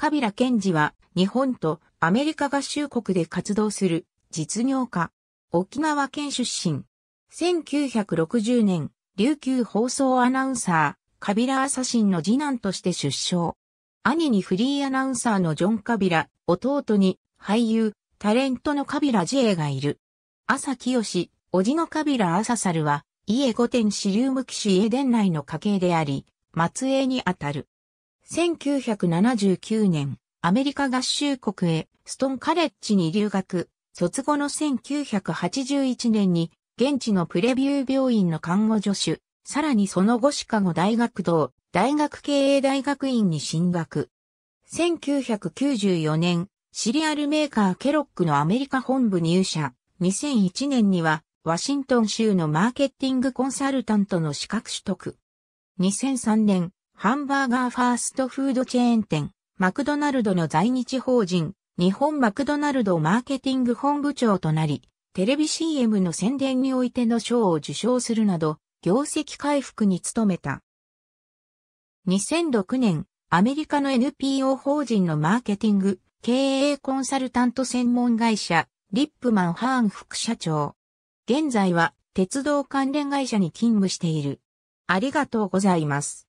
カビランジは日本とアメリカ合衆国で活動する実業家。沖縄県出身。1960年、琉球放送アナウンサー、カビラ・アサシンの次男として出生。兄にフリーアナウンサーのジョン・カビラ、弟に俳優、タレントのカビラ・ジエがいる。朝清、おじのカビラ・アササルは、家御殿支流無騎士家伝内の家系であり、末裔にあたる。1979年、アメリカ合衆国へストンカレッジに留学、卒後の1981年に現地のプレビュー病院の看護助手、さらにその後シカゴ大学堂、大学経営大学院に進学。1994年、シリアルメーカーケロックのアメリカ本部入社。2001年には、ワシントン州のマーケティングコンサルタントの資格取得。2003年、ハンバーガーファーストフードチェーン店、マクドナルドの在日法人、日本マクドナルドマーケティング本部長となり、テレビ CM の宣伝においての賞を受賞するなど、業績回復に努めた。2006年、アメリカの NPO 法人のマーケティング、経営コンサルタント専門会社、リップマン・ハーン副社長。現在は、鉄道関連会社に勤務している。ありがとうございます。